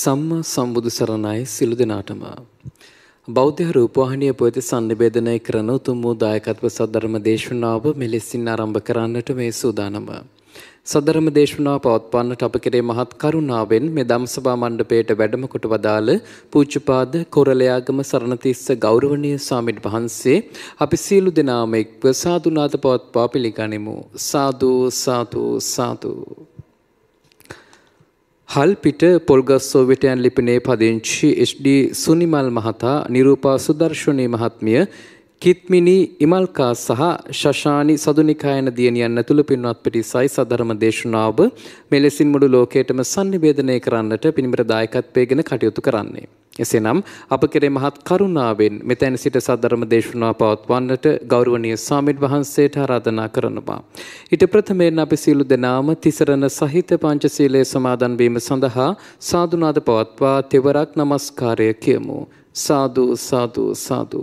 සම්මා සම්බුදු සරණයි සිළු දෙනාටම බෞද්ධ රූපවාහිනිය පොත sannivedanaya කරන උතුම් වූ දායකත්ව සද්ධර්ම දේශනාව මෙලෙසින් ආරම්භ කරන්නට මේ සූදානම. සද්ධර්ම දේශනාව පවත්වන්නට අප කෙරේ මහත් කරුණාවෙන් මේ ධම්සභා මණ්ඩපයේට වැඩම කොට වදාළ පූජ්‍යපාද කොරළයාගම සරණතිස්ස ගෞරවනීය ස්වාමීන් වහන්සේ අපි සියලු දෙනාම එක්ව සාදුනාත පවත්වා පිළිගනිමු. සාදු සාදු සාදු හල්පිට පොල්ගස් සෝවිටයන් ලිපිනේ පදිංචි HD සුනිමල් මහතා නිරූපා සුදර්ශනී මහත්මිය කිත්මිනී ඉමල්කා සහ ශශානි සදුනිකායන දියණියන් ඇතුළු පින්වත් පිටි සයිස ධර්ම දේශනාව මෙලෙසින් මුළු ලෝකයටම sannivedanaya කරන්නට පිනිමර දායකත්වයේගෙන කටයුතු කරන්නේ. එසේනම් අප කෙරේ මහත් කරුණාවෙන් මෙතැන් සිට සද්ධර්ම දේශනාව පවත්වන්නට ගෞරවනීය ස්වාමීන් වහන්සේට ආරාධනා කරනවා. ඊට ප්‍රථමයෙන් අපි සියලු දෙනාම තිසරණ සහිත පංචශීලයේ සමාදන් වීම සඳහා සාදුනාද පවත්වා තෙවරක් নমස්කාරය කියමු. සාදු සාදු සාදු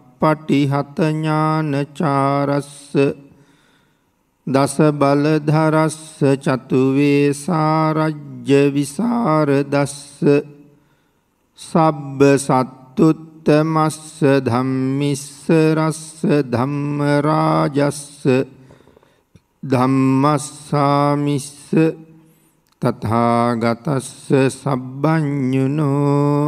පටිහත ඥානචාරස්ස දස බලධරස්ස චතුවේ සාරජ්‍ය විසරදස්ස සබ්බ සත්තුත්තමස්ස ධම්මිස්ස රස්ස ධම්ම රාජස්ස ධම්මස්සාමිස්ස තථාගතස්ස සබ්බඤුනෝ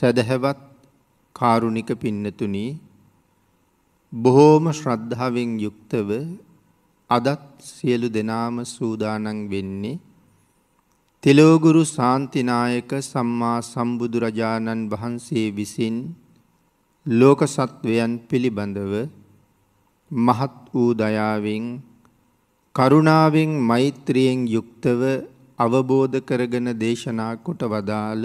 සැදැහැවත් කාරුණික පින්නතුනි බොහෝම ශ්‍රද්ධාවෙන් යුක්තව අදත් සියලු දෙනාම සූදානම් වෙන්නේ තෙලෝගුරු ශාන්තිනායක සම්මා සම්බුදුරජාණන් වහන්සේ විසින් ලෝක සත්වයන් පිළිබඳව මහත් වූ දයාවෙන් කරුණාවෙන් මෛත්‍රියෙන් යුක්තව අවබෝධ කරගෙන දේශනා කොට වදාළ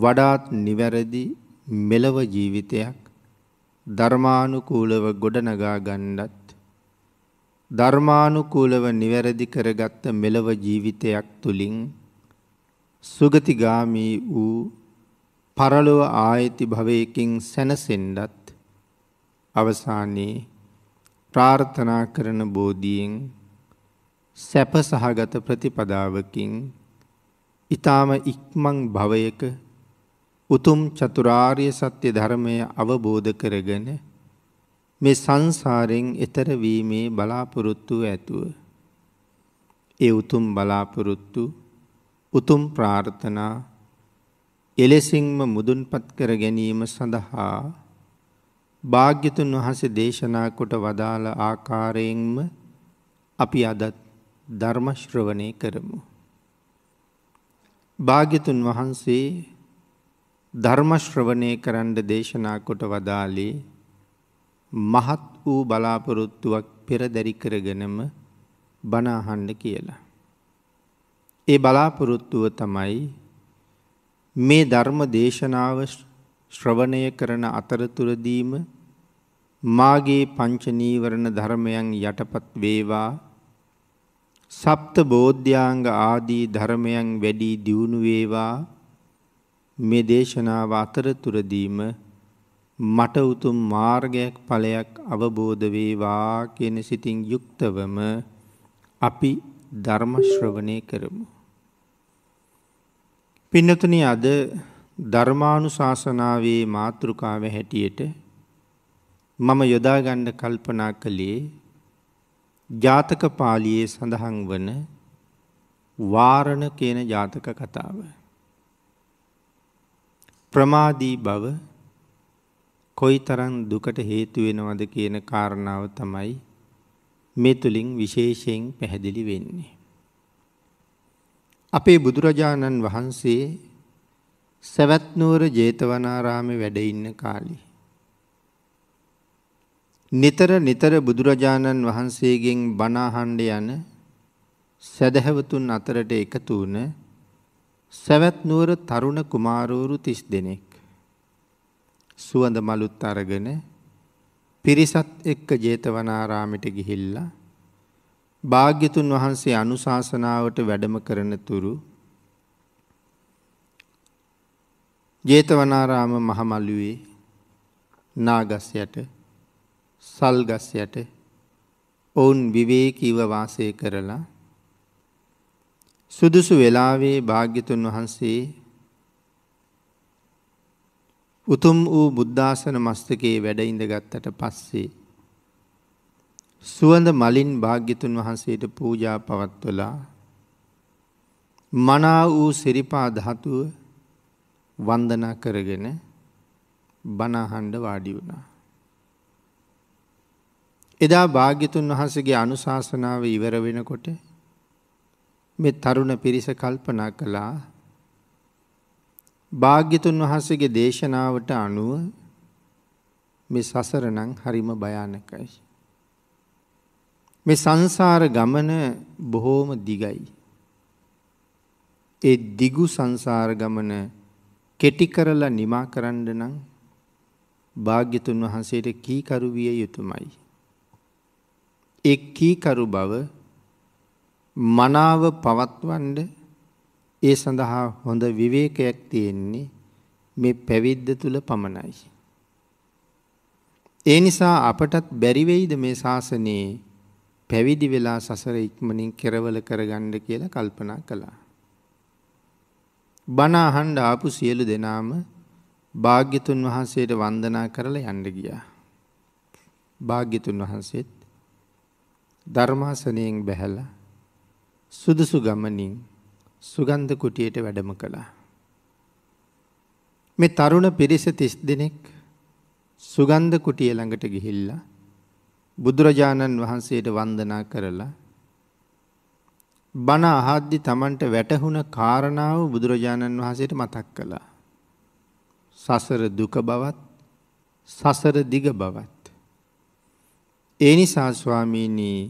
වඩාත් නිවැරදි මෙලව ජීවිතයක් ධර්මානුකූලව ගොඩනගා ගණ්ඩත් ධර්මානුකූලව නිවැරදි කරගත්ත මෙලව ජීවිතයක් තුළින් සුගතිගාමී වූ පරලොව ආයති භවයකින් සැනසෙන්ඩත් අවසානයේ ප්‍රාර්ථනා කරන බෝධියෙන් සැප සහගත ප්‍රතිපදාවකින් ඊ타ම ඉක්මන් භවයක උතුම් චතුරාර්ය සත්‍ය ධර්මය අවබෝධ කරගෙන මේ සංසාරෙන් එතර වීමේ බලාපොරොත්තු ඇතුව ඒ උතුම් බලාපොරොත්තු උතුම් ප්‍රාර්ථනා එලෙසින්ම මුදුන්පත් කර ගැනීම සඳහා භාග්‍යතුන් වහන්සේ දේශනා කොට වදාළ ආකාරයෙන්ම අපි අදත් ධර්ම ශ්‍රවණය කරමු. භාග්‍යතුන් වහන්සේ ධර්මශ්‍රවනය කරන්න දේශනා කොට වදාලේ මහත් වූ බලාපොරොත්තුවක් පෙරදැරි කරගෙනම බනාහන්න කියලා. ඒ බලාපොරොත්තුව තමයි මේ ධර්ම දේශනාව ශ්‍රවණය කරන අතරතුරදීම මාගේ පංචනීවරණ ධර්මයන් යටපත් වේවා සප්ත බෝධ්‍යාංග ආදී ධර්මයන් වැඩි දියුණු වේවා මේ දේශනාව අතරතුරදීම මට උතුම් මාර්ගයක් ඵලයක් අවබෝධ වේවා කියන සිතින් යුක්තවම අපි ධර්ම ශ්‍රවණය කරමු. පින්නතුනි අද ධර්මානුශාසනාවේ මාතෘකාව හැටියට මම යොදා ගන්න කල්පනා කළේ ජාතක පාළියේ සඳහන් වන වාරණ කියන ජාතක කතාවයි. ප්‍රමාදී බව කොයි තරන් දුකට හේතුවෙනවද කියන කාරණාව තමයි මේ තුළින් විශේෂයෙන් පැහැදිලි වෙන්නේ. අපේ බුදුරජාණන් වහන්සේ සැවැත්නුවර ජේතවනාරාමේ වැඩඉන්න කාලි. නිතර නිතර බුදුරජාණන් වහන්සේගෙන් බනාහන්ඩ යන සැදැහැවතුන් අතරට එකතු වන සැවැත් නුවර තරුණ කුමාරවරු 30 දෙනෙක් සුවඳ මලුත් අරගෙන පිරිසත් එක්ක ජේතවනාරාමයට ගිහිල්ලා භාග්‍යතුන් වහන්සේ අනුශාසනාවට වැඩම කරන තුරු ජේතවනාරාම මහමළුවේ නාගස් යට සල්ගස් යට ඔවුන් විවේකීව වාසය කරලා සුදුසු වෙලාවේ භාග්‍යතුන් වහන්සේ උතුම් වූ බුද්ධාසන මස්තකයේ වැඩ ඉඳගත්තට පස්සේ සුවඳ මලින් භාග්‍යතුන් වහන්සේට පූජා පවත්වලා මනා වූ සිරිපා ධාතුව වන්දනා කරගෙන බණහණ්ඩ වාඩි වුණා. එදා භාග්‍යතුන් වහන්සේගේ අනුශාසනාව ඉවර වෙනකොට මේ තරුණ පිරිස කල්පනා කළා භාග්‍යතුන් වහන්සේගේ දේශනාවට අනුව මේ සසර නම් හරිම භයානකයි. මේ සංසාර ගමන බොහෝම දිගයි. ඒ දිගු සංසාර ගමන කෙටි කරලා නිමා කරන්න නම් භාග්‍යතුන් වහන්සේට කීකරු විය යුතුමයි. ඒ කීකරු බව මනාව පවත්වන්ඩ ඒ සඳහා හොඳ විවේකයක් තියෙන්නේ මේ පැවිද්ද තුළ පමණයි. ඒ නිසා අපටත් බැරිවෙයිද මේ ශාසනයේ පැවිදි වෙලා සසර ඉක්මනින් කෙරවල කරගණ්ඩ කියලා කල්පනා කළා. බනාහන්ඩ ආපු සියලු දෙනාම භාග්‍යතුන් වහන්සේට වන්දනා කරලා යන්න ගියා. භාග්‍යතුන් වහන්සේත් ධර්මාසනයෙන් බැහැලා සුදුසු ගමනින් සුගන්ධ කුටියට වැඩම කළා. මේ තරුණ පිරිස තිස් දෙනෙක් සුගන්ධ කුටිය ළඟට ගිහිල්ලා බුදුරජාණන් වහන්සේට වන්දනා කරලා බණ අහද්දි Tamanට වැටහුණ කාරණාව බුදුරජාණන් වහන්සේට මතක් කළා. සසර දුක බවත් සසර දිග බවත්. ඒ නිසා ස්වාමීනී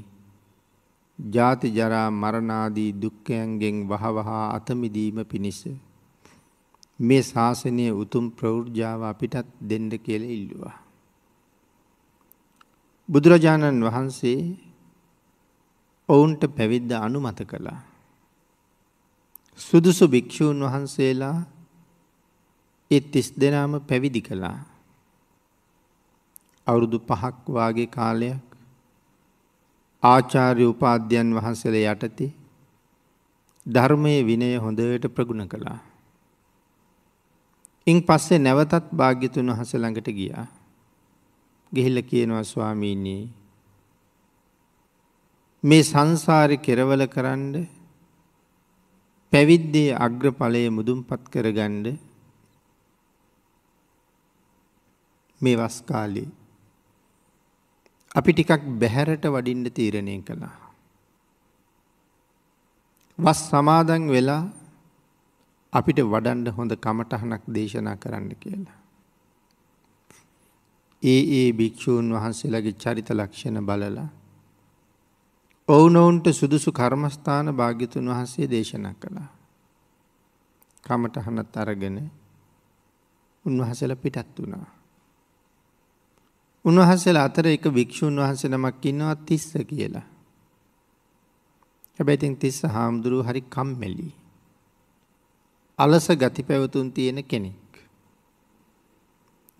ජාති ජරා මරණාදී දුක්ඛයන්ගෙන් වහවහා අතමිදීම පිණිස මේ ශාසනය උතුම් ප්‍රවෘජ්ජාව අපිටත් දෙන්න කියල ඉල්ලවා. බුදුරජාණන් වහන්සේ ඔවුන්ට පැවිද්ද අනුමත කළා. සුදුසු භික්‍ෂූන් වහන්සේලා එත් තිස් දෙනාම පැවිදි කළා. අවුරුදු පහක් වගේ කාලයක් ආචාර්ය උපාධ්‍යයන් වහන්සේල යටතේ ධර්මය විනය හොඳට ප්‍රගුණ කළා. ඉන් පස්සේ නැවතත් භාග්‍යතුන් වහස ළඟට ගියා. ගෙහිල්ල කියනවා ස්වාමීනී මේ සංසාරි කෙරවල කරන්න පැවිද්දේ අග්‍රඵලය මුදුන්පත් කරගන්න මේ වස් කාලේ අපි ටිකක් බැහැරට වඩින්න තීරණය කළා. වස් සමාදන් වෙලා අපිට වඩන්ඩ හොඳ කමටහනක් දේශනා කරන්න කියලා. ඒ ඒ භික්‍ෂූන් වහන්සේලගේ චරිත ලක්ෂණ බලලා. ඔවුනොවුන්ට සුදුසු කර්මස්ථාන භාග්‍යතුන් වහන්සේ දේශනා කළා. කමටහනත් අරගෙන උන්වහසල පිටත් වනාා. උන්වහන්සේල අතර එක භික්‍ෂූන් වහන්සේ නමක් ඉන්නවා තිස්ස කියලා. හැබැයිතින් තිස්ස හාමුදුරුව හරි කම්මැලි. අලස ගති පැවතුන් තියෙන කෙනෙක්.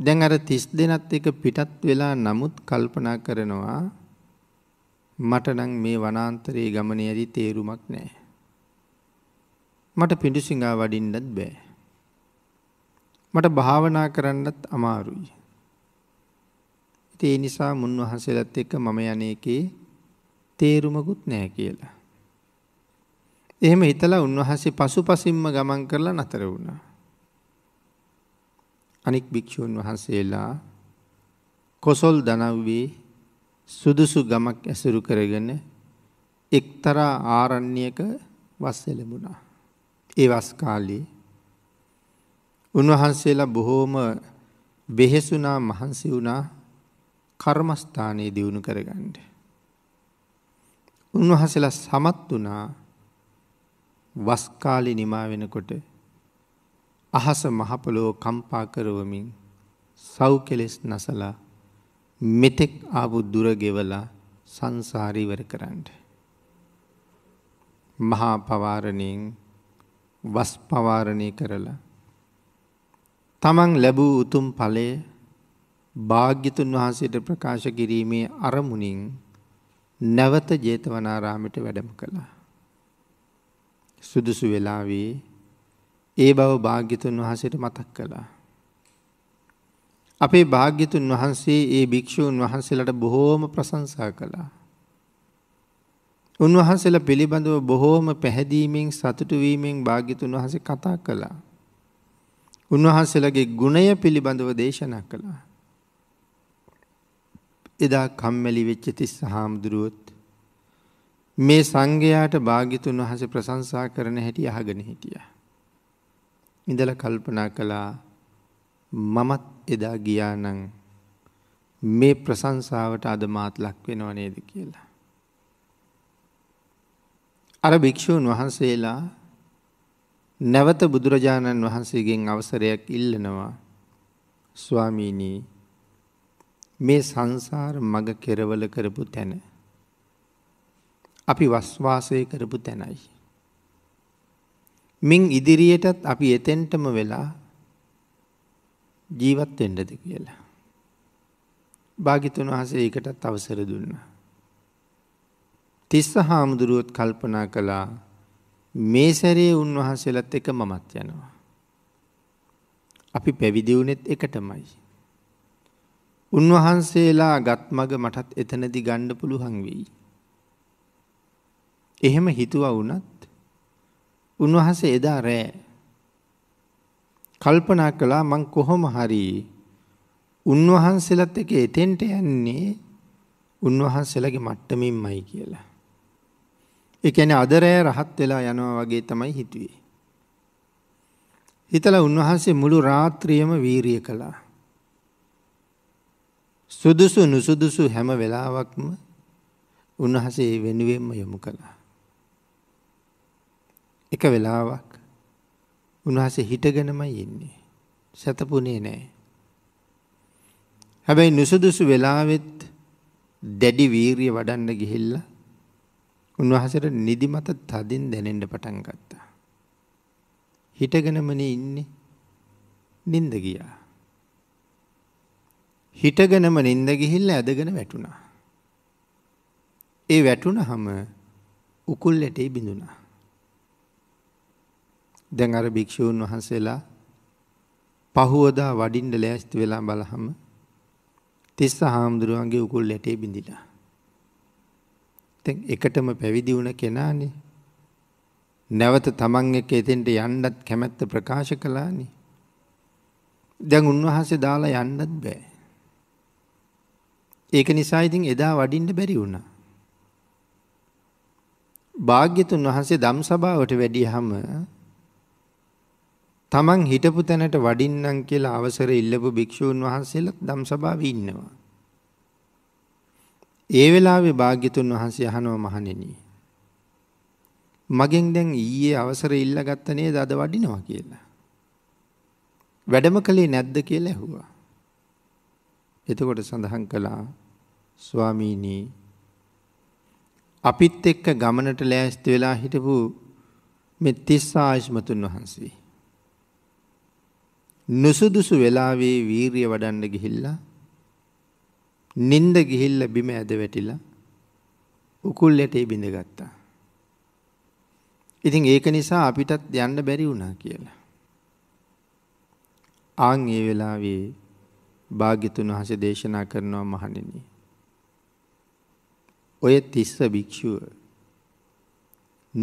දැන් අර තිස් දෙනත් එක පිටත් වෙලා නමුත් කල්පනා කරනවා මටනං මේ වනාන්තරයේ ගමන ඇරි තේරුමක් නෑ. මට පිඩු සිංහා වඩින්නත් බෑ. මට භාවනා කරන්නත් අමාරුයි. ඒ නිසා මුන්වහන්සේලත් එක්ක මම යන එකේ තේරුමකුත් නැහැ කියලා. එහෙම හිතලා උන්වහන්සේ පසුපසින්ම ගමන් කරලා නතර වුණා. අනික් භික්ෂූන් වහන්සේලා කොසොල් දනව්වේ සුදුසු ගමක් ඇසුරු කරගෙන එක්තරා ආරණ්‍යක වස් එළඹුණා. ඒ වස් කාලේ උන්වහන්සේලා බොහෝම වෙහෙසුනා මහන්සි වුණා කර්මස්ථානයේ දියුණු කරගන්න. උන්වහසලා සමත් වුණා වස් කාලේ නිමා වෙනකොට අහස මහපොළොව කම්පා කරවමින් සව් කෙලෙස් නසලා මෙතෙක් ආපු දුර ගෙවලා සංසාරේ ඉවර කරන්න. මහා පවාරණයෙන් වස් පවාරණය කරලා තමන් ලැබූ උතුම් ඵලය භාග්‍යතුන් වහන්සේට ප්‍රකාශ කිරීමේ අරමුණින් නැවත ජේතවනාරාමිට වැඩම කළා. සුදුසු වෙලාවේ ඒ බව භාග්‍යතුන් වහන්සේට මතක් කළා. අපේ භාග්‍යතුන් වහන්සේ ඒ භික්‍ෂූන් වහන්සේලට බොහෝම ප්‍රසංසා කළා. උන්වහන්සේල පිළිබඳව බොහෝම පැහැදීමෙන් සතුටුවීමෙන් භාග්‍යතුන් වහන්සේ කතා කළා. උන්වහන්සේලගේ ගුණය පිළිබඳව දේශනා කළා. එදා කම්මැලි වෙච්ච තිස්ස හාමුදුරුවොත් මේ සංඝයාට භාගිතුන් වහස ප්‍රසංසා කරන හැටි අහගෙන හිටිය. ඉඳල කල්පනා කළා මමත් එදා ගියානං මේ ප්‍රසංසාවට අද මාත් ලක් වෙනව නේද කියලා. අර භික්‍ෂූන් වහන්සේලා නැවත බුදුරජාණන් වහන්සේගෙන් අවසරයක් ඉල්ලනවා ස්වාමීනී මේ සංසාර මග කෙරවල කරපු තැන. අපි වස්වාසය කරපු තැනයි. මින් ඉදිරියටත් අපි එතෙන්ටම වෙලා ජීවත් එෙන්ඩද කියලා. භාගිතුන් වහසේ එකටත් අවසර දුන්න. තිස්ස හාමුදුරුවොත් කල්පනා කළා මේ සැරේ උන්වහන්සේලත් එක මමත් යනවා. අපි පැවිදිවුනෙත් එකටමයි. උන්වහන්සේලා ගත්මග මටත් එතනදි ගණ්ඩ පුළුහන් වෙයි. එහෙම හිතුව වුනත් උන්වහන්සේ එදා රෑ කල්පනා කළා මං කොහොම හරි උන්වහන්සේලත් එක එතෙන්ට යන්නේ උන්වහන්සේලගේ මට්ටමින්මයි කියලා. ඒ කියන්නේ අද රෑ රහත් වෙලා යනවා වගේ තමයි හිතුවේ. හිතලා උන්වහන්සේ මුළු රාත්‍රියම වීරිය කළා. සුදුසු නුසුදුසු හැම වෙලාවක්ම උන්වහසේ වෙනුවෙන්ම යොමු කළා. එක වෙලාවක් උන්වහසේ හිටගෙනමයි ඉන්නේ. සැතපුනේ නෑ. හැබැයි නුසුදුසු වෙලාවෙත් දැඩි වීරිය වඩන්න ගිහිල්ල උන්වහසට නිදිමත තදින් දැනෙන්ට පටන් ගත්තා. හිටගෙනමනේ ඉන්නේ නින්ද ගියා. හිටගෙනම නින්ද ගිහිල්ලා ඇදගෙන වැටුණා. ඒ වැටුණහම උකුල් ඇටේ බිඳුණා. දැන් අර භික්ෂූන් වහන්සේලා පහුවදා වඩින්ඩ ලෑස්ති වෙලා බලහම තිස්ස හාමුදුරුවන්ගේ උකුල් ඇටේ බිඳිලා. තැන් එකටම පැවිදි වුණ කෙනානේ නැවත තමන් එක එතෙන්ට යන්නත් කැමැත්ත ප්‍රකාශ කලානේ. දැන් උන්වහන්සේ දාලා යන්නත් බෑ. ඒක නිසා ඉතින් එදා වඩින්න බැරි වුණා. භාග්‍යතුන් වහන්සේ දම් සභාවට වැඩියහම තමන් හිටපු තැනට වඩින්නම් කියලා අවසර ඉල්ලපු භික්ෂූන් වහන්සේලා දම් සභාවේ ඉන්නවා. ඒ වෙලාවේ භාග්‍යතුන් වහන්සේ අහනවා මහණෙනි. මගෙන් දැන් ඊයේ අවසර ඉල්ලගත්ත නේද අද වඩිනවා කියලා. වැඩම කළේ නැද්ද කියලා ඇහුවා. එතකොට සඳහන් කළා ස්වාමීනී අපිත් එක්ක ගමනට ලෑස්ති වෙලා හිටපු මෙ තිස් ආයශ්මතුන් වහන්සේ. නුසුදුසු වෙලාවේ වීරිය වඩන්න ගිහිල්ලා නින්ද ගිහිල්ල බිම ඇද වැටිලා උකුල්ලට බිඳගත්තා. ඉතින් ඒක නිසා අපිටත් යන්න බැරි වුණා කියලා. ආං ඒ වෙලාවේ භාග්‍යතුන් වහස දේශනා කරනවා මහණෙනි. ඔය තිස්ස භික්‍ෂුව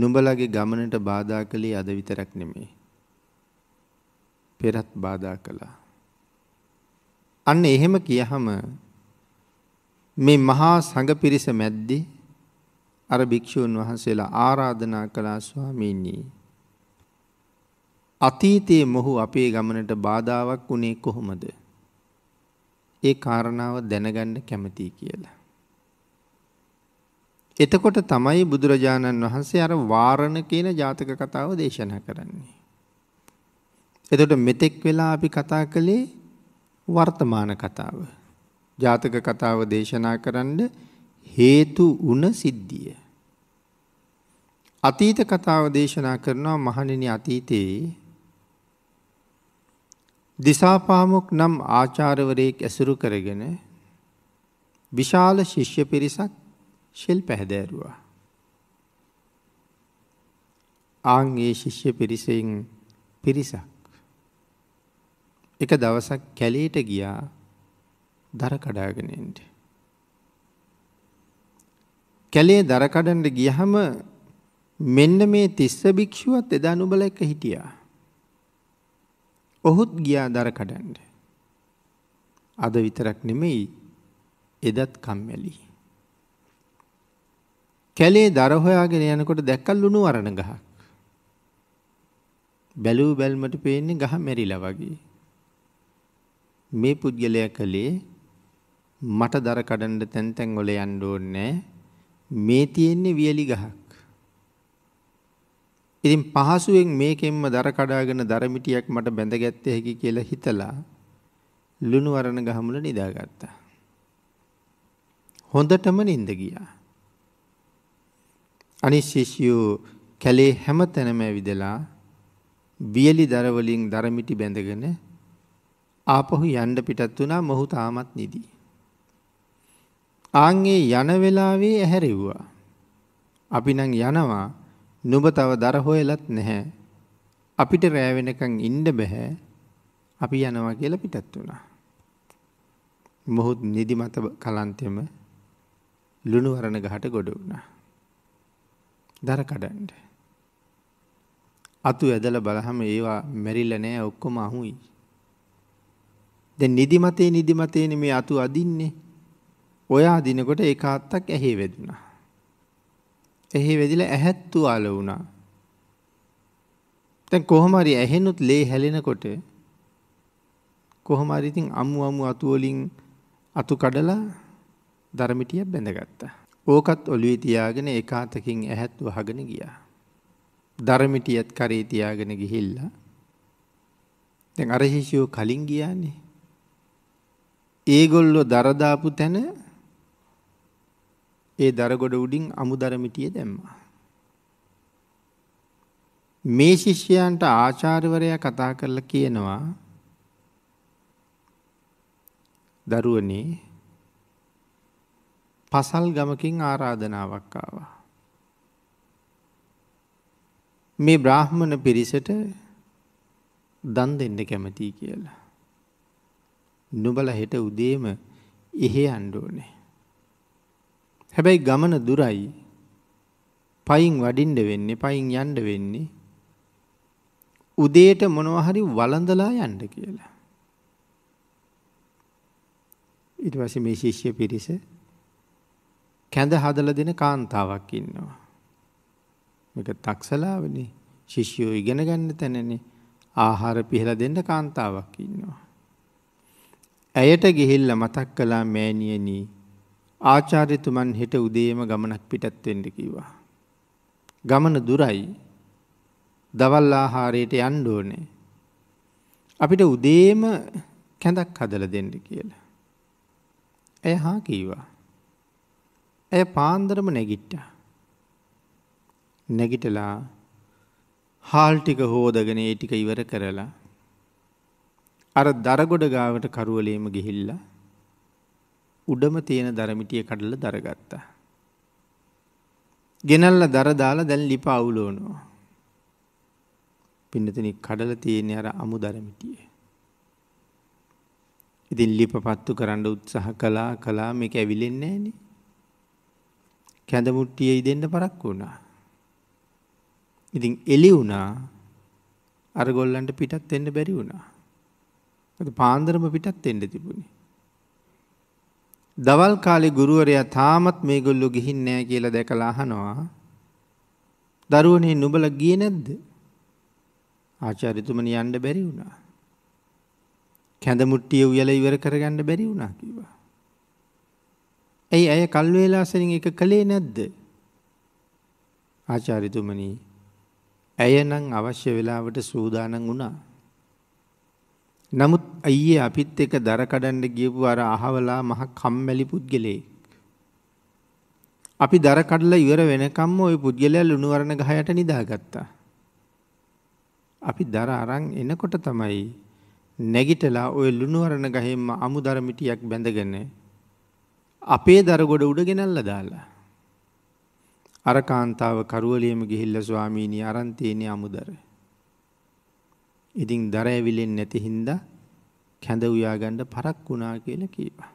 නුඹලගේ ගමනට බාධා කළේ අද විතරක් නෙමේ. පෙරත් බාධා කළා. අන්න එහෙම කියහම මේ මහා සඟ පිරිස මැද්දේ අර භික්‍ෂූන් වහන්සේලා ආරාධනා කළා ස්වාමීනී. අතීතයේ මොහු අපේ ගමනට බාධාවක් වුණේ කොහොමද. ඒ කාරණාව දැනගන්න කැමතියි කියලා. එතකොට තමයි බුදුරජාණන් වහන්සේ අර වාරණ කියන ජාතක කතාව දේශනා කරන්නේ. එතකොට මෙතෙක් වෙලා අපි කතා කළේ වර්තමාන කතාව. ජාතක කතාව දේශනා කරන්න හේතු වුණ සිද්ධිය. අතීත කතාව දේශනා කරනවා මහණෙනි අතීතයේ දිසාපාමොක් නම් ආචාර්යවරයෙක් ඇසුරු කරගෙන විශාල ශිෂ්‍ය පිරිසක් ශිල්ප හැදෑරුවා. ආන් ඒ ශිෂ්‍ය පිරිසෙන් පිරිසක් එක දවසක් කැලේට ගියා දර කඩාගෙන එන්න. කැලේ දර කඩන්න ගියහම මෙන්න මේ තිස්ස භික්ෂුවත් එදා නුඹල එක හිටියා. ඔහුත් ගියා දර කඩන්න. අද විතරක් නෙමෙයි එදත් කම්මැලි. කැලේ දර හොයාගෙන යනකොට දැක්ක ලුණු වරණ ගහක්. බැලූ බැල්මට පේන්නේ ගහ මෙරිලා වගේ. මේ පුද්ගලයා කලේ මට දර කඩන්න තැන් තැන් වල යන්න ඕනේ. මේ තියෙන්නේ වියලි ගහක්. ඉතින් පහසුවෙන් මේකෙන්ම දර කඩාගෙන දර මිටියක් මට බැඳ ගැත්තේ හැකි කියලා හිතලා ලුණු වරණ ගහ මුල නිදාගත්තා. හොඳටම නිින්ද ගියා. අනිශිෂ්‍යූ කැලේ හැමතැනම ඇවිදලා වියලි දරවලින් දරමිටි බැඳගෙන ආපහු යන්ඩ පිටත් වනා මොහු තාමත් නිදී. ආංගේ යන වෙලාවේ ඇහැරෙව්වා. අපි නං යනවා නුබ තව දරහොයලත් නැහැ. අපිට රෑවෙනකං ඉන්ඩ බැහැ අපි යනවා කියල පිටත් වුණා. මොහුත් නිදිමත කලන්තෙම ලුණුවරණ ගහට ගොඩ වුණා. දර කඩන්ඩ. අතු ඇදල බලහම ඒවා මැරිල්ල නෑ ඔක්කොම අහුයි. ද නිදිමතේ නිදිමතයන මේ අතු අදින්නේ ඔය අදිනකොට ඒ අත්තක් ඇහේ වෙදුණා. එහි වෙදිල ඇහැත්තු අල වුණා. තැන් කොහොමරි ඇහෙනුත් ලේ හැලෙනකොට කොහොමරිඉතින් අමු අමු අතුවලින් අතු කඩලා දරමිටියක් බැඳගත්තා. ඕකත් ඔලුවේ තියාගෙන ඒකාතකින් ඇහැත් වහගෙන ගියා. දරමිටියත් කරේ තියාගෙන ගිහිල්ලා. දැන් අර ශිෂ්‍යෝ කලින් ගියානේ. ඒගොල්ලෝ දරදාපු තැන ඒ දරගොඩ උඩින් අමු දරමිටිය දැම්මා. මේ ශිෂ්‍යයන්ට ආචාර්වරයා කතා කරලා කියනවා දරුවනේ පසල් ගමකින් ආරාධනාවක් ආවා. මේ බ්‍රාහ්මණ පිරිසට දන් දෙන්න කැමතියි කියලා. නුබල හෙට උදේම එහෙ අණ්ඩෝනේ. හැබැයි ගමන දුරයි පයින් වඩින්ඩ වෙන්නේ පයින් යන්ඩ වෙන්නේ උදේට මොනවහරි වලඳලා යන්ඩ කියලා. ඉට පස මේ ශිෂ්‍ය පිරිස කැඳ හදල දෙන කාන්තාවක් ඉන්නවා. එක තක්සලාවනි ශිෂ්‍යෝ ඉගෙන ගන්න තැනන ආහාර පිහල දෙන්න කාන්තාවක් ඉන්නවා. ඇයට ගිහිල්ල මතක් කලා මෑනියනී ආචාර්යතුමන් හෙට උදේම ගමනක් පිටත්වෙන්ට කිවා. ගමන දුරයි දවල් ආහාරයට යන්න ඕනේ. අපිට උදේම කැඳක් හදල දෙන්න කියලා. ඇය හා කීවා. ඇය පාන්දරම නැගිට්ටා. නැගිටලා හාල් ටික හෝදගෙන ඒ ටික ඉවර කරලා අර දරගොඩ ගාවට කරුවලේම ගිහිල්ලා උඩම තියෙන දරමිටිය කඩලා දරගත්තා. ගෙනල්ලා දර දාලා දැන් ලිප අවුලවනවා. පින්නතනි කඩලා තියෙන අර අමු දරමිටිය. ඉතින් ලිප පත්තු කරන්න උත්සාහ කළා කළා මේක ඇවිලෙන්නේ නැහනේ. කැඳ මුට්ටියයි දෙන්න පරක්කු වුණා. ඉතින් එළි වුණා අර ගොල්ලන්ට පිටත් වෙන්න බැරි වුණා. අද පාන්දරම පිටත් වෙන්න තිබුණේ. දවල් කාලේ ගුරුවරයා තාමත් මේගොල්ලෝ ගිහින් නෑ කියලා දැකලා අහනවා. දරුවනේ නුඹලා ගියේ නැද්ද? ආචාර්යතුමනි යන්න බැරි වුණා. කැඳ මුට්ටිය උයලා ඉවර කරගන්න බැරි වුණා කිව්වා. ඇයි ඇය කල් වේලාසනින් එක කළේ නැද්ද? ආචාර්යතුමනි ඇය නම් අවශ්‍ය වෙලාවට සූදානම් වුණා. නමුත් අයියේ අපිත් එක්ක දර කඩන්න ගියපු අර අහවලා මහ කම්මැලි පුද්ගලයෙක්. අපි දර කඩලා ඉවර වෙනකම්ම ওই පුද්ගලයා ලුණුවරණ ගහයට නිදාගත්තා. අපි දර අරන් එනකොට තමයි නැගිටලා ওই ලුණුවරණ ගහෙන්ම අමුදර මිටියක් බැඳගෙන අපේ දරගොඩ උඩ ගෙනල්ලා දාලා. අර කාන්තාව කරුවලියම ගිහිල්ලා ස්වාමීනි අරන් තියෙන්නේ අමුදර. ඉතින් දර ඇවිලෙන්නේ නැති හින්දා කැඳ උයා ගන්න පරක් වුණා කියලා කීවා.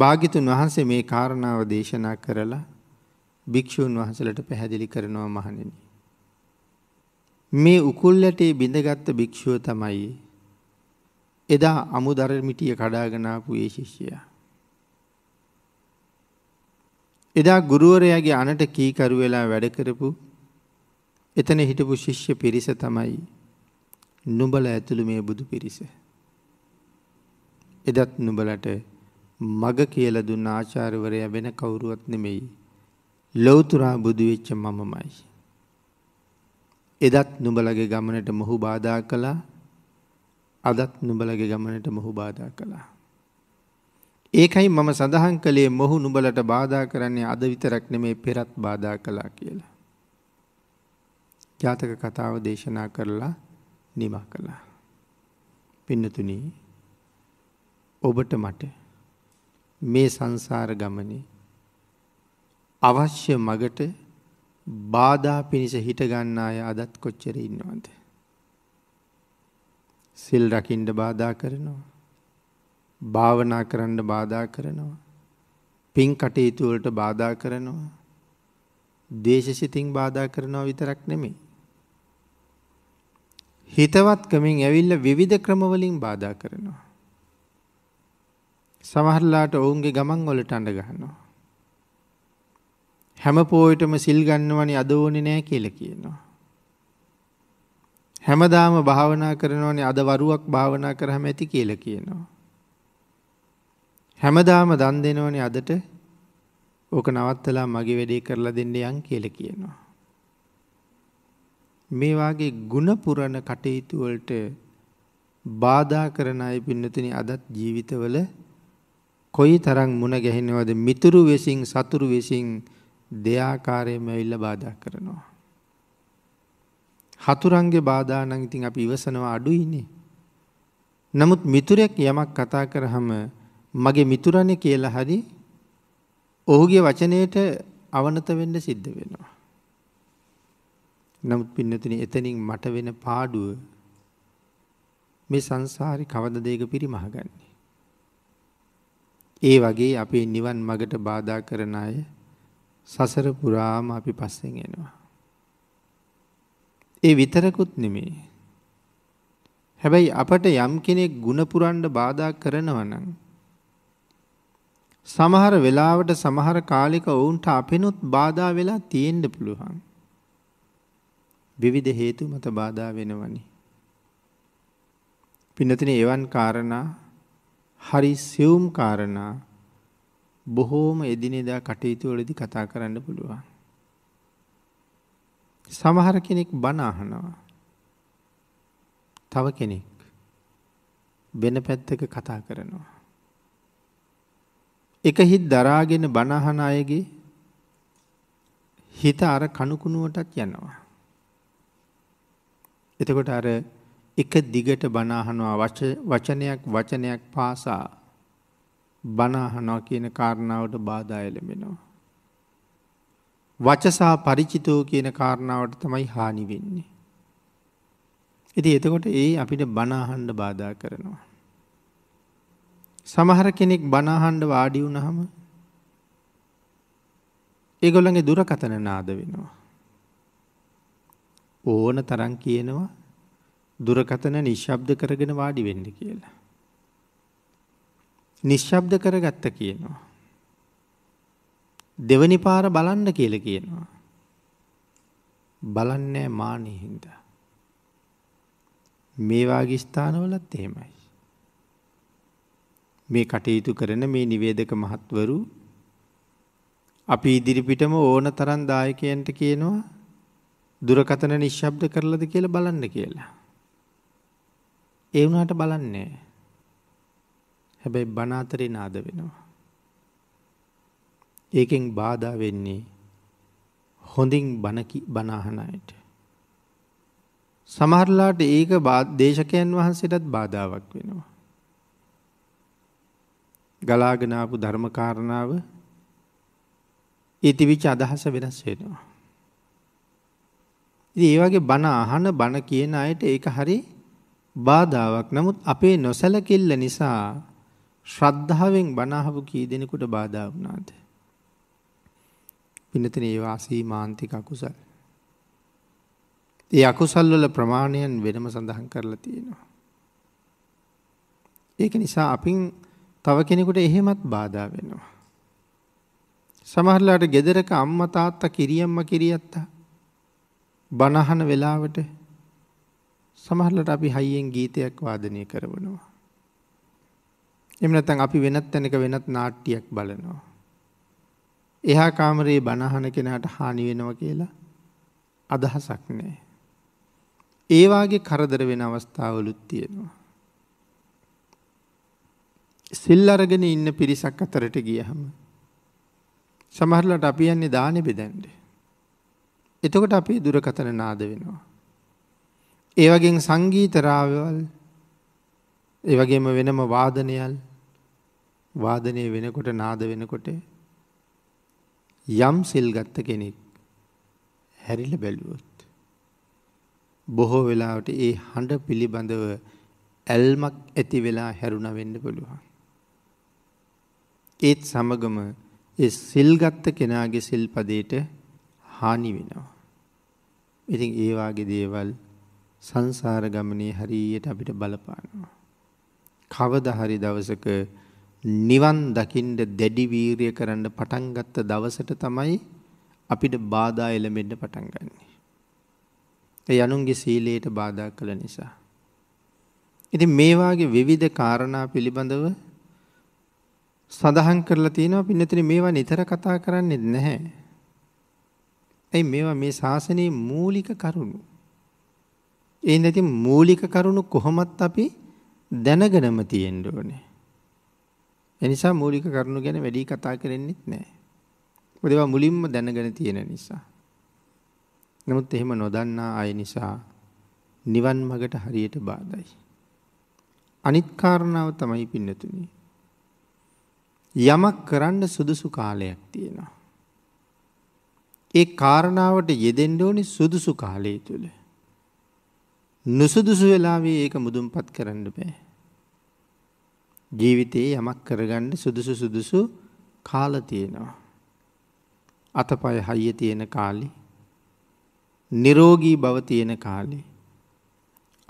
භාග්‍යතුන් වහන්සේ මේ කාරණාව දේශනා කරලා භික්ෂූන් වහන්සලට පැහැදිලි කරනවා මහණෙනි. මේ උකුල් ඇටේ බිඳගත් භික්ෂුව තමයි එදා අමුදර මිටිය කඩාගෙන ආපු ඒ ශිෂ්‍යයා එදා ගුරුවරයාගේ අනට කීකරු වෙලා වැඩ කරපු එතන හිටපු ශිෂ්‍ය පිරිස තමයි නුඹල ඇතුළු මේ බුදු පිරිස. එදත් නුඹලට මග කියලා දුන්න ආචාර්යවරයා වෙන කවුරුවත් නෙමෙයි. ලෞතුරා බුදු වෙච්ච මමමයි. එදත් නුඹලගේ ගමනට මොහු බාධා කළා. අදත් නුඹලගේ ගමනට මොහු බාධා කළා. ඒකයි මම සඳහන් කළේ මොහු නුඹලට බාධා කරන්නේ අද විතරක් නෙමේ පෙරත් බාධා කළා කියලා. ජාතක කතාව දේශනා කරලා නිමා කළා. පින්නතුනි ඔබට මට මේ සංසාර ගමනේ අවශ්‍ය මගට බාධා පිණිස හිටගන්න අය අදත් කොච්චර ඉන්නවද? සිල් රකින්න බාධා කරනවා. භාවනා කරන්න බාධා කරනවා. පින් කටයුතු වලට බාධා කරනවා. දේශසිතින් බාධා කරනවා විතරක් නෙමෙයි. හිතවත්කමින් ඇවිල්ලා විවිධ ක්‍රම වලින් බාධා කරනවා. සමහරලාට ඔවුන්ගේ ගමන් වලට අඬ ගන්නවා. හැම පෝයටම සිල් ගන්නවනේ අද ඕනේ නෑ කියලා කියනවා. හැමදාම භාවනා කරනවනේ අද වරුවක් භාවනා කරාම ඇති කියලා කියනවා. හැමදාම දන් දෙනවනේ අදට ඕක නවත්තලා මගේ වැඩේ කරලා දෙන්න යන් කියලා කියනවා. මේ වාගේ ಗುಣ පුරන කටයුතු වලට බාධා කරන අය පින්නතුනි අදත් ජීවිතවල කොයි තරම් මුණ ගැහෙනවද මිතුරු වෙසින් සතුරු වෙසින් දෙයාකාරයෙන්ම ඇවිල්ලා බාධා කරනවා. හතුරන්ගේ බාධා නම් ඉතින් අපි ඉවසනවා අඩුයිනේ. නමුත් මිතුරෙක් යමක් කතා කරාම මගේ මිතුරනේ කියලා හරි ඔහුගේ වචනයට අවනත වෙන්න සිද්ධ වෙනවා. නමුත් පින්නතුනි එතනින් මට වෙන පාඩුව මේ සංසාරි කවද දෙයක පිරිමහගන්නේ. ඒ වගේ අපේ නිවන් මගට බාධා කරන අය සසර පුරාම අපි පස්සෙන් එනවා. ඒ විතරකුත් නෙමේ. හැබැයි අපට යම් කෙනෙක් ಗುಣපුරන්න බාධා කරනවා නම් සමහර වෙලාවට සමහර කාලෙක ඔවුන්ට අපෙනුත් බාධා වෙලා තියෙන්න පුළුවන්. විවිධ හේතු මත බාධා වෙනවනි. පින්නතින එවන් කාරණා හරි සියුම් කාරණා බොහෝම එදිනෙදා කටයුතු වලදී කතා කරන්න පුළුවන්. සමහර කෙනෙක් බණ අහනවා. තව කෙනෙක් වෙන පැත්තක කතා කරනවා. එක හිත් දරාගෙන බණහන අයගේ හිත අර කණුකුණුවටත් යනවා. එතකොට අර එක දිගට බනාහනවා වචනයක් වචනයක් පාසා බනාහනවා කියන කාරණාවට බාධා එළඹෙනවා. වචසා පරිචිතෝ කියන කාරණාවට තමයි හානි වෙන්නේ. ඉති එතකොට ඒ අපිට බනාහන්ඩ බාධා කරනවා. සමහර කෙනෙක් බනාහන්ඩ වාඩි වුණහම ඒගොල්ලගේ දුරකතන නාද වෙනවා. ඕන තරන් කියනවා දුරකතන නිශ්ශබ්ද කරගෙන වාඩි වෙන්න කියලා. නිශ්ශබ්ද කරගත්ත කියනවා. දෙවනි පාර බලන්න කියල කියනවා. බලන්නෑ මානයහින්ද. මේවාගේ ස්ථානවලත් එහෙමයි. මේ කටයුතු කරන මේ නිවේදක මහත්වරු අපි ඉදිරිපිටම ඕන තරන් දායකයන්ට කියනවා දුරකතන නිශ්ශබ්ද කරලද කියල බලන්න කියලා. ඒ වුණට බලන්නේ. හැබැයි බනාතරේ නාද වෙනවා. ඒකෙන් බාධා වෙන්නේ හොඳින් බණකි බනාහනයට. සමහරලාට ඒක දේශකයන් වහන්සේටත් බාධාවක් වෙනවා. ගලාගෙනාපු ධර්මකාරණාව ඉතිවිච අදහස වෙනස් වෙනවා. ඒ වගේ බණ අහන බණ කියන අයට ඒක හරි බාධාවක්. නමුත් අපේ නොසැලකිල්ල නිසා ශ්‍රද්ධාවෙන් බණ අහපු කී දෙනෙකුට බාධා වුණාද? පිනතින ඒවා සීමාන්තික අකුසල්. ඒ අකුසල්වල ප්‍රමාණයන් වෙනම සඳහන් කරලා තියෙනවා. ඒක නිසා අපින් තව කෙනෙකුට එහෙමත් බාධා වෙනවා. සමහරලාට ගෙදරක අම්ම තාත්තා කිරියම්ම කිරියත්තා බණහන වෙලාවට සමහරලට අපි හයියෙන් ගීතයක් වාදනය කරවනවා. එම නැත්නම් අපි වෙනත් තැනක වෙනත් නාට්‍යයක් බලනවා. එහා කාමරයේ බණහන කෙනාට හානි වෙනවා කියලා අදහසක් නෑ. ඒ වාගේ කරදර වෙන අවස්ථාවලුත් තියෙනවා. සිල් අරගෙන ඉන්න පිරිසක් අතරට ගියහම සමහරලට අපි යන්නේ දානෙ බෙදන්න. එතකොට අපේ දුරකතන නාද වෙනවා. ඒ වගේ සංගීතරාවවල් ඒ වගේම වෙනම වාදනයල් වාදනය වෙනකොට නාද වෙනකොට යම් සිල් ගත්ත කෙනෙක් හැරිල බැලුවොත්. බොහෝ වෙලාවට ඒ හඬ පිළිබඳව ඇල්මක් ඇති වෙලා හැරුණ වෙන්න පුළුවන්. ඒත් සමගම ඒ සිල්ගත්ත කෙනාගේ සිල්පදයට හානි වෙනවා. ඉතින් ඒවාගේ දේවල් සංසාර ගමනේ හරියට අපිට බලපානවා. කවද හරි දවසක නිවන් දකින්න දැඩි වීරිය කරන්න පටන් ගත්ත දවසට තමයි අපිට බාධා එළඹෙන්න පටන් ගන්නෙ. ඒ යනුන්ගේ සීලයට බාධා කළ නිසා. ඉතින් මේ වාගේ විවිධ காரணා පිළිබඳව සඳහන් කරලා තියෙනවා පින්නතේ මේවා නිතර කතා කරන්නේ නැහැ. ඒ මේවා මේ ශාසනයේ මූලික කරුණු. ඒ නැති මූලික කරුණු කොහොමත් අපි දැනගෙනම තියෙන්න ඕනේ. එනිසා මූලික කරුණු ගැන වැඩි කතා කරන්නෙත් නැහැ. මොකද ඒවා මුලින්ම දැනගෙන තියෙන නිසා. නමුත් එහෙම නොදන්නා අය නිසා නිවන් මගට හරියට බාධයි. අනිත් කාරණාව තමයි පින්නතුනි. යමක් කරන්න සුදුසු කාලයක් තියෙනවා. ඒ කාරණාවට යෙදෙන්න ඕනි සුදුසු කාලය තුල. නුසුදුසු වෙලාවේ ඒක මුදුන්පත් කරන්න බෑ. ජීවිතයේ යමක් කරගන්න සුදුසු සුදුසු කාල තියෙනවා. අතපය හයිය තියෙන කාලි නිරෝගී බව තියෙන කාලේ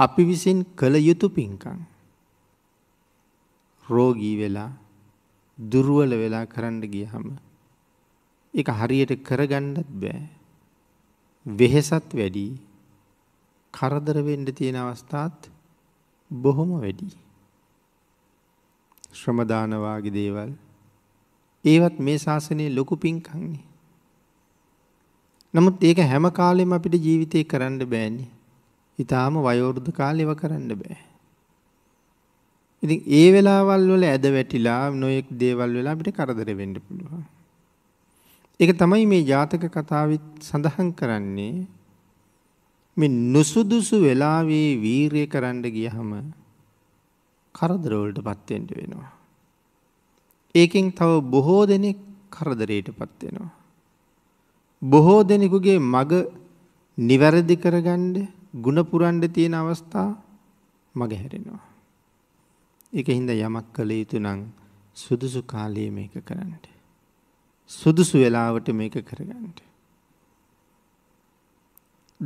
අපි විසින් කළ යුතු පින්කං රෝගී වෙලා දුර්ුවල වෙලා කරන්න ගිය හම එක හරියට කරගණ්ඩත් බෑ වෙහෙසත් වැඩි කරදරවෙන්ඩ තියෙන අවස්ථාත් බොහොම වැඩී ශ්‍රම දාන වාගේ දේවල් ඒවත් මේ ශාසනයේ ලොකු පිංකම්නේ. නමුත් ඒක හැම කාලෙම අපිට ජීවිතේ කරන්න බෑනේ. ඊටාම වයෝවෘද්ධ කාලේව කරන්න බෑ. ඉතින් ඒ වෙලාවල් වල ඇද වැටිලා නොයෙක් දේවල් වෙලා අපිට කරදර වෙන්න පුළුවන්. ඒක තමයි මේ ජාතක කතාවෙත් සඳහන් කරන්නේ. මේ නුසුදුසු වෙලාවේ වීරිය කරන්න ගියහම කරදරවලටපත් වෙන්න වෙනවා. ඒකෙන් තව බොහෝ දෙනෙක් කරදරයටපත් වෙනවා. බොහෝ දෙනෙකුගේ මග නිවැරදි කරගන්න, ಗುಣ පුරන්න තියෙන අවස්ථා මග හැරෙනවා. ඒකින්ද යමක් කළ යුතු නම් සුදුසු කාලයේ මේක කරන්න. සුදුසු වෙලාවට මේක කරගන්න.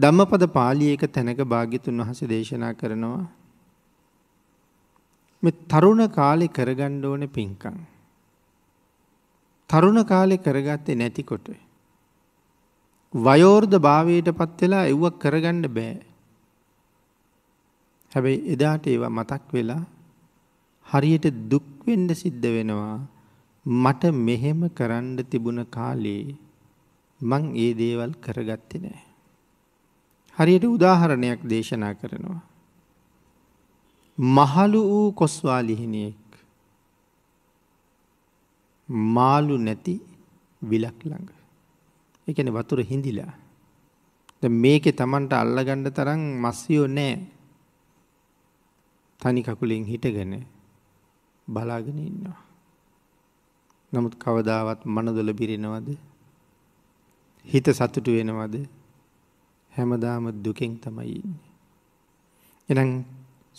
ධම්මපද පාළියේක තැනක භාග්‍යතුන් වහන්සේ දේශනා කරනවා මේ තරුණ කාලේ කරගන්න ඕනේ පින්කම්. තරුණ කාලේ කරගත්තේ නැතිකොට වයෝර්ධ භාවයටපත් වෙලා එව්ව කරගන්න බෑ. හැබැයි එදාට ඒවා මතක් වෙලා හරියට දුක් වෙන්න සිද්ධ වෙනවා. මට මෙහෙම කරන්න තිබුණ කාලේ මං ඒ දේවල් කරගත්තේ නෑ. හරියට උදාහරණයක් දේශනා කරනවා. මහලු වූ කොස්වාලිහිනියෙක් මාලු නැති විලක් ළඟ. එකන වතුර හිඳිලා. මේකෙ තමන්ට අල්ලගණ්ඩ තරම් මස්සියෝ නෑ තනි කකුලෙන් හිටගෙන බලාගෙන ඉන්නවා. නමුත් කවදාවත් මනදොල බිරෙනවද හිත සතුටු වෙනවද හැමදාම දුකෙන් තමයි ඉන්නේ. එනම්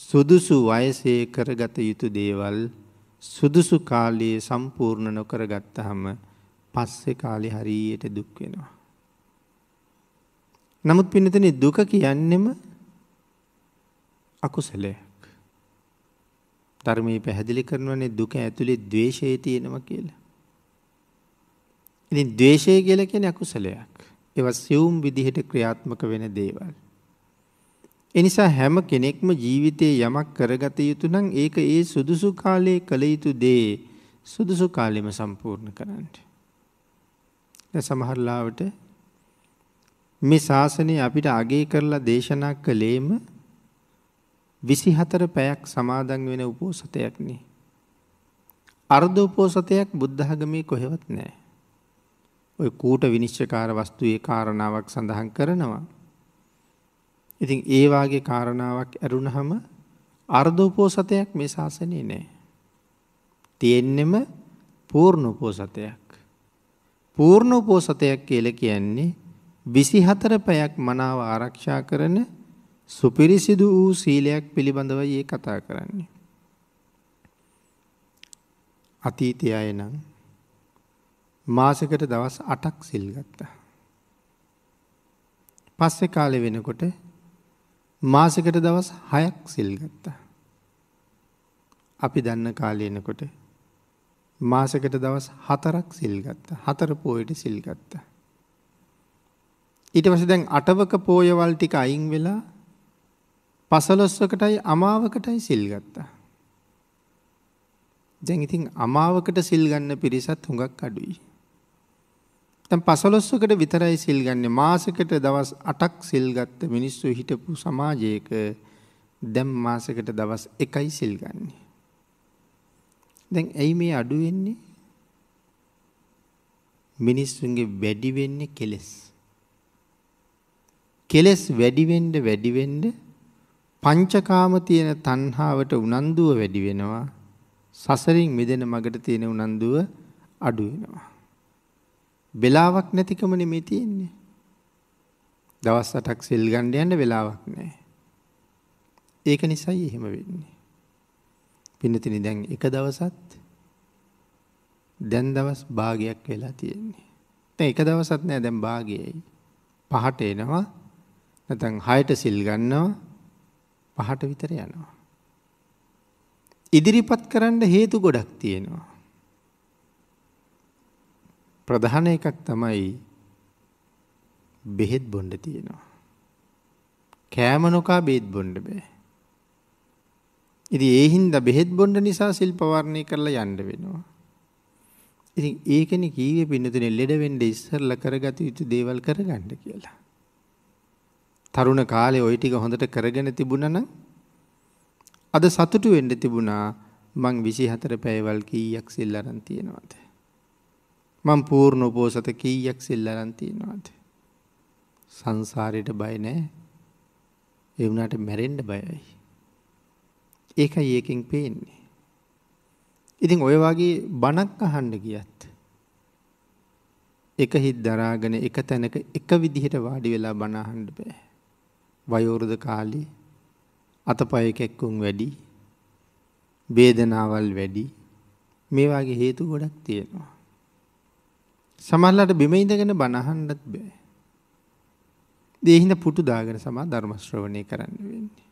සුදුසු වයසේ කරගත යුතු දේවල් සුදුසු කාලයේ සම්පූර්ණ නොකරගත්තහම පස්සේ කාලේ හරියට දුක් වෙනවා. නමුත් පින්නතනේ දුක කියන්නෙම අකුසලයක්. ධර්මයේ පැහැදිලි කරනවනේ දුක ඇතුලේ द्वේෂය තියෙනවා කියලා. ඉතින් द्वේෂය කියලා කියන්නේ අකුසලයක්. ඒවා සියුම් විදිහට ක්‍රියාත්මක වෙන දේවල්. එනිසා හැම කෙනෙක්ම ජීවිතේ යමක් කරගත යුතු නම් ඒක ඒ සුදුසු කාලයේ කළ යුතු දේ සුදුසු කාලෙම සම්පූර්ණ කරන්න. සමහරලාවට මේ ශාසනය අපිට අගේ කරලා දේශනා කළේම විසි හතර පැයක් සමාදන් වෙන උපෝසතයක්නේ. අර්ධ උපෝසතයක් බුද්ධහගමේ කොහෙවත් නෑ. ඔය කූට විනිශ්චකාර වස්තුයේ කාරණාවක් සඳහන් කරනවා. ඉතින් ඒ වාගේ කාරණාවක් ඇරුණහම අර්ධ උපෝසතයක් මේ ශාසනයේ නැහැ. තියෙන්නෙම පූර්ණ උපෝසතයක්. පූර්ණ උපෝසතයක් කියලා කියන්නේ 24 පැයක් මනාව ආරක්ෂා කරන සුපිරිසිදු වූ සීලයක් පිළිබඳවයි ඒ කතා කරන්නේ. අතීතය නම් මාසකට දවස් 8ක් සිල් ගත්තා. පස්සේ කාලේ වෙනකොට මාසකට දවස් හයක් සිල්ගත්තා. අපි දන්න කාලයනකොට මාසකට දවස් හතරක් සිල්ගත්ත හතර පෝයට සිල්ගත්ත. ඊට වස දැන් අටවක පෝයවල් ටික අයින් වෙලා පසලොස්වකටයි අමාවකටයි සිල්ගත්තා. දැන් ඉතින් අමාවකට සිල්ගන්න පිරිසත් හුඟක් අඩුයි. දැන් 15කට විතරයි සිල් ගන්නෙ. මාසෙකට දවස් 8ක් සිල් ගත්ත මිනිස්සු හිටපු සමාජයක දැන් මාසෙකට දවස් 1යි සිල් ගන්නෙ. දැන් ඇයි මේ අඩු වෙන්නේ? මිනිස්සුන්ගේ වැඩි වෙන්නේ කෙලෙස්. කෙලෙස් වැඩි වෙන්න වැඩි වෙන්න පංචකාම තියෙන තණ්හාවට උනන්දුව වැඩි වෙනවා. සසරින් මිදෙන මගට තියෙන උනන්දුව අඩු වෙනවා. වෙලාවක් නැතිකම නෙමේ තියෙන්නේ. දවස් 8ක් සෙල් ගන්න යන්න වෙලාවක් නැහැ. ඒක නිසායි එහෙම වෙන්නේ. පින්නතිනි දැන් එක දවසත් දැන් දවස් භාගයක් වෙලා තියෙන්නේ. දැන් එක දවසත් නෑ දැන් භාගයයි. පහට එනවා නැතන් හයට සිල් ගන්නවා පහට විතර යනවා. ඉදිරිපත් කරන්න හේතු ගොඩක් තියෙනවා. ප්‍රධාන එකක් තමයි බෙහෙත් බොණ්ඩ තියෙනවා. කෑම නොකා බෙහෙත් බොණ්ඩ බෑ. ඉතින් ඒ හින්දා බෙහෙත් බොණ්ඩ නිසා සිල් පවර්ණය කරලා යන්න වෙනවා. ඉතින් ඒකනේ කීවේ පින්නතුනේ ලෙඩ වෙන්න ඉස්සෙල්ලා කරගත යුතු දේවල් කරගන්න කියලා. තරුණ කාලේ ওই ටික හොඳට කරගෙන තිබුණා නම් අද සතුටු වෙන්න තිබුණා මං 24 පැයවල් කීයක් සිල් අරන් තියනවාද? මං පූර්ණ උපෝසත කීයක් සිල්ලරන්තියෙනවාද. සංසාරයට බය නෑ එවුනාට මැරෙන්ඩ බයයි. ඒකයි ඒකින් පේන්නේ. ඉතින් ඔය වගේ බණක් අහන්ඩ ගියත්. එක හිත් දරාගෙන එක තැනක එක විදිහට වාඩි වෙලා බණහන්ඩ බෑ. වයෝරුද කාලේ අතපය කැක්කුම් වැඩි බේදනාවල් වැඩි මේවාගේ හේතු ගොඩක් තියෙනවා. සමහරලාට බිම ඉඳගෙන බණ අහන්නත් බෑ. ඒ හින්දා පුටු දාගෙන සමා ධර්ම ශ්‍රවණය කරන්න වෙන්නේ.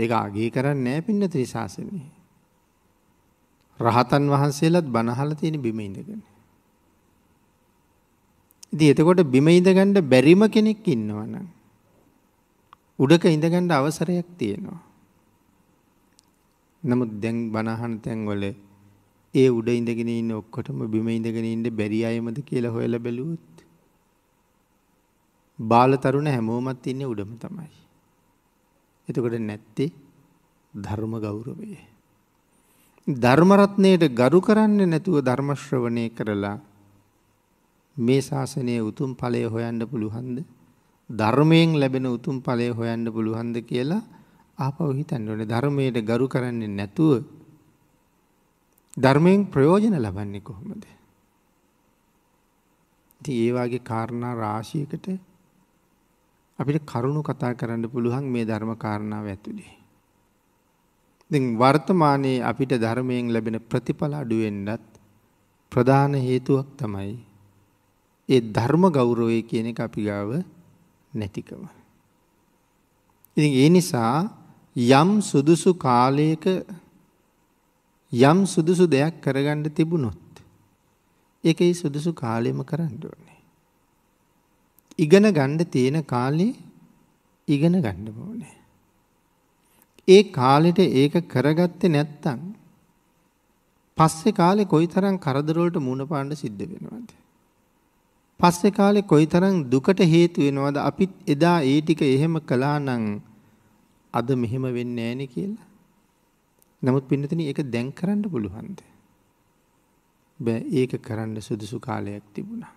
ඒක අගේ කරන්නේ නැහැ පින්නතේ ශාසනයේ. රහතන් වහන්සේලාත් බණ අහලා තියෙන බිම ඉඳගෙන. ඉතින් එතකොට බිම ඉඳගන්න බැරිම කෙනෙක් ඉන්නවනම් උඩක ඉඳගන්න අවසරයක් තියෙනවා. නමුත් දැන් බණ අහන තැන් වල ඒ උඩ ඉඳගෙන ඉන්න ඔක්කොටම බිම ඉඳගෙන ඉන්න බැරි අයමද කියලා හොයලා බැලුවොත් බාල තරුණ හැමෝමත් ඉන්නේ උඩම තමයි. එතකොට නැත්තේ ධර්ම ගෞරවය. ධර්ම රත්ණයට ගරු කරන්නේ නැතුව ධර්ම ශ්‍රවණය කරලා මේ ශාසනයේ උතුම් ඵලය හොයන්න පුළුවන්ද? ධර්මයෙන් ලැබෙන උතුම් ඵලය හොයන්න පුළුවන්ද කියලා ආපහු හිතන්න ඕනේ. ධර්මයට ගරු කරන්නේ නැතුව ධර්මයෙන් ප්‍රයෝජන ලබන්නේ කොහොමද? ඉතින් ඒ වගේ කාරණා රාශියකට අපිට කරුණු කතා කරන්න පුළුවන් මේ ධර්ම කාරණාව ඇතුලේ. ඉතින් වර්තමානයේ අපිට ධර්මයෙන් ලැබෙන ප්‍රතිඵල අඩු වෙන්නත් ප්‍රධාන හේතුවක් තමයි ඒ ධර්ම ගෞරවය කියන එක අපි ගාව නැතිකම. ඉතින් ඒ නිසා යම් සුදුසු කාලයක යම් සුදුසු දෙයක් කරගන්න තිබුණොත් ඒකයි සුදුසු කාලෙම කරන්න ඕනේ. ඉගෙන ගන්න තියෙන කාලේ ඉගෙන ගන්න ඕනේ. ඒ කාලෙට ඒක කරගත්තේ නැත්තම් පස්සේ කාලේ කොයිතරම් කරදර වලට මුහුණ පාන්න සිද්ධ වෙනවද? පස්සේ කාලේ කොයිතරම් දුකට හේතු වෙනවද? අපිත් එදා ඒ ටික එහෙම කළා නම් අද මෙහෙම වෙන්නේ නැහෙනි කියලා. නමුත් පින්නතන එක දැන් කරන්න පුළුවන්ද. බෑ ඒක කරන්න සුදුසු කාලයක් තිබුණා.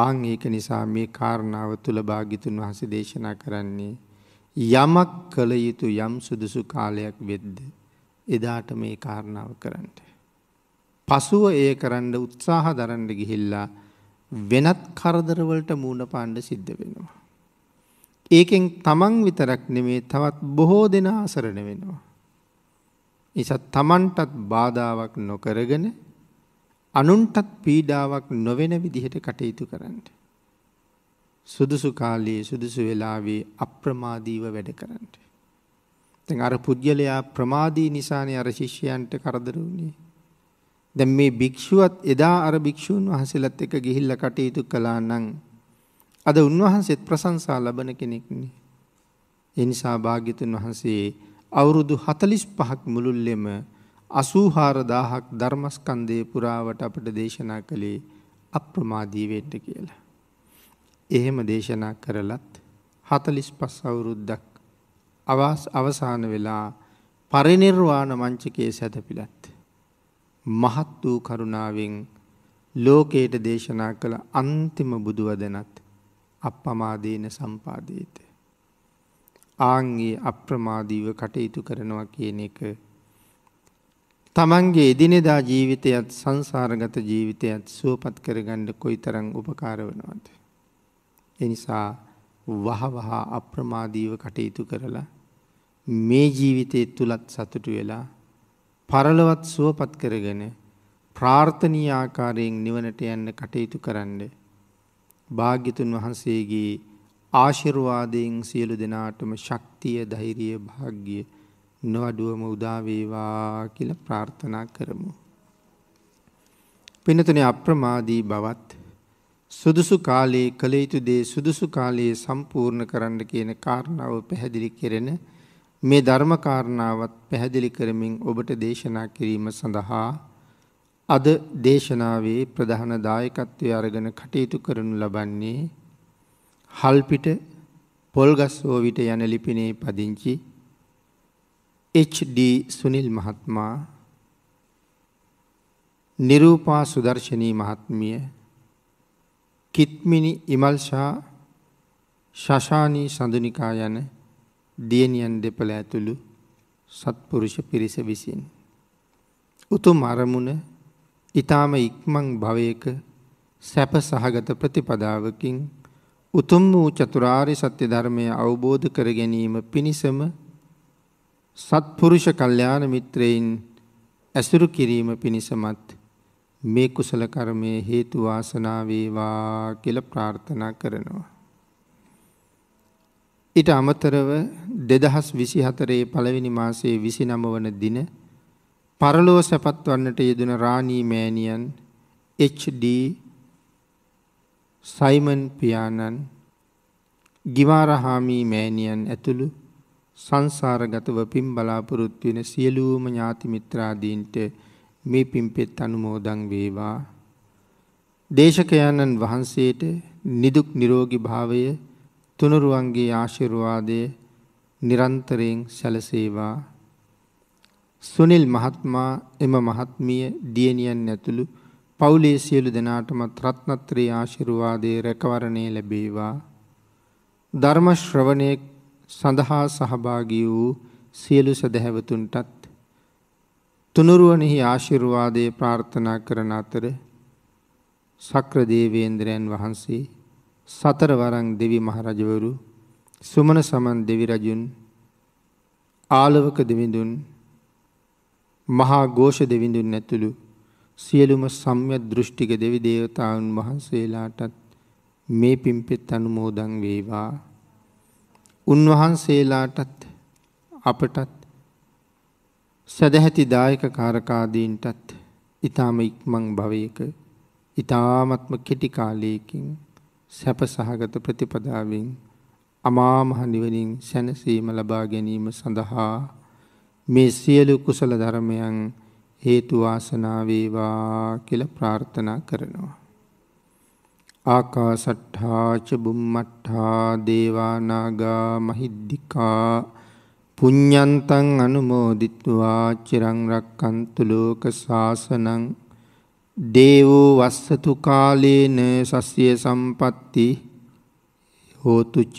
ආං ඒක නිසා මේ කාරණාව තුළ භාගිතුන් වහස දේශනා කරන්නේ යමක් කළ යුතු යම් සුදුසු කාලයක් වෙද්ද එදාට මේ කාරණාව කරන්නට. පසුව ඒ කරන්න උත්සාහ දරන්න ගිහිල්ලා වෙනත් කරදරවලට මූුණ පාණ්ඩ සිද්ධ වෙනවා. ඒකෙන් තමන් විතරක් නෙමේ තවත් බොහෝ දෙනා අසරණ වෙනවා. නිසා තමන්ටත් බාධාවක් නොකරගෙන අනුන්ටත් පීඩාවක් නොවෙන විදිහට කටයුතු කරන්න. සුදුසු කාලයේ සුදුසු වෙලාවේ අප්‍රමාදීව වැඩ කරන්න. තැන් අර පුද්ගලයා ප්‍රමාදී නිසානය අර ශිෂ්‍යයන්ට කරදර වුණේ. දැන් මේ භික්‍ෂුවත් එදා අර භික්‍ෂූන් වහසලත් එක ගිහිල්ල කටයුතු කලා නං අද උන්වහන්සේත් ප්‍රසංසා ලබන කෙනෙක්නේ. එනිසා භාග්‍යතුන් වහන්සේ අවුරුදු හතලිස් පහක් මුළුල්ලෙම අසූහාරදාහක් ධර්මස්කන්දය පුරාවට අපට දේශනා කළේ අප්‍රමාදීවෙන්ට කියලා. එහෙම දේශනා කරලත් හතලිස් පස් අවුරුද්දක් අවාස් අවසාන වෙලා පරිනිර්වාණ මංචකයේ සැතපිලත්. මහත් වූ කරුණාවෙන් ලෝකයට දේශනා කළ අන්තිම බුදුවදනත් අප්පමාදේන සම්පාදේත. ආංගේ අප්‍රමාදීව කටයුතු කරනවා කියන එක තමන්ගේ එදිනෙදා ජීවිතයත් සංසාරගත ජීවිතයත් සුවපත් කරගණ්ඩ කොයි තරං උපකාරවනවද. එනිසා වහවහා අප්‍රමාදීව කටයුතු කරලා මේ ජීවිතය තුළත් සතුටු වෙලා පරලවත් සුවපත් කරගෙන ප්‍රාර්ථනී ආකාරයෙන් නිවනට යන්න කටයුතු කරන්නේ භාග්‍යතුන් වහන්සේගේ ආශිර්වාදයෙන් සියලු දෙනාටම ශක්තිය ධෛරිය භාග්‍ය නොවඩුවම උදාවේවා කියල ප්‍රාර්ථනා කරමු. පිනතුන අප්‍රමාදී බවත් සුදුසු කාලයේ කළ යුතු දේ සුදුසු කාලයේ සම්පූර්ණ කරන්න කියන කාරණාව පැහැදිලි කෙරෙන මේ ධර්මකාරණාවත් පැහැදිලි කරමින් ඔබට දේශනා කිරීම සඳහා අද දේශනාවේ ප්‍රධාන දායකත්වය අරගෙන කටයුතු කරනු ලබන්නේ හල්පිට පොල්ගස්සෝවිට යන ලිපිනේ පදිංචි HD සුනිල් මහත්මා නිරූපා සුදර්ශනී මහත්මිය කිත්මිනි ඉමල්ෂා ශශානී සඳුනිකා යන දියණියන් දෙපළ ඇතුළු සත්පුරුෂ පිරිස විසින් උතුම් අරමුණ ඊ타ම ඉක්මන් භවයක සැප සහගත ප්‍රතිපදාවකින් උතුම් වූ චතුරාර්ය සත්‍ය ධර්මය අවබෝධ කර ගැනීම පිණිසම සත්පුරුෂ කල්යාණ මිත්‍රයින් ඇසුරු කිරීම පිණිසමත් මේ කුසල කර්මයේ හේතු වාසනා වේවා කියලා ප්‍රාර්ථනා කරනවා. ඊට අමතරව 2024 පළවෙනි මාසයේ 29 වන දින පරලෝ සැපත් වන්නට යෙදෙන රාණී මෑණියන් HD සයිමන් පියාණන් ගිවාරහාමි මෑණියන් ඇතුළු සංසාරගතව පින් බලාපොරොත්තු වෙන සියලුම ඥාති මිත්‍රාදීන්ට මේ පින්පෙත් අනුමෝදන් වේවා දේශකයන්න් වහන්සේට නිදුක් නිරෝගී භාවය තුනුරුවන්ගේ ආශිර්වාදය නිරන්තරයෙන් සැලසේවා සුනිල් මහත්මයා එම මහත්මිය දියණියන් ඇතුළු පවුලේ සියලු දෙනාටමත් රත්නත්‍රේ ආශිර්වාදයේ රැකවරණය ලැබේවා. ධර්ම ශ්‍රවණයේ සඳහා සහභාගී වූ සියලු සදහැවතුන්ටත් තුනුරුවනෙහි ආශිර්වාදය ප්‍රාර්ථනා කරන අතර සක්‍ර දේවේන්ද්‍රයන් වහන්සේ සතරවරං දෙවි මහරජවරු සුමන සමන් දෙවි රජුන් ආලවක දෙවිඳුන් මහා ගෝෂ දෙවිඳුන් ඇතුළු සියලුම සම්ය දෘෂ්ටික දෙවි දේවතාවුන් වහන්සේලාටත් මේ පිම්පෙත් අනුමෝදන් වේවා. උන්වහන්සේලාටත් අපටත් සැදැහැති දායක කාරකාදීන්ටත් ඉතාම ඉක්මං භවයක ඉතාමත්ම කෙටිකාලයකින් සැප සහගත ප්‍රතිපදාවෙන් අමාමහනිවනින් සැනසීම ලබා ගැනීම සඳහා මේ සියලු කුසල ධර්මයන් හේතු වාසනා වේවා කියලා ප්‍රාර්ථනා කරනවා. ආකාසට්ඨා ච බුම්මට්ඨා දේවා නාග මහිද්దికා පුඤ්ඤන්තං අනුමෝදිත්වා චිරං රක්칸තු ලෝක සාසනං දේවෝ වස්සතු කාලේන සස්්‍ය සම්පatti හෝතු ච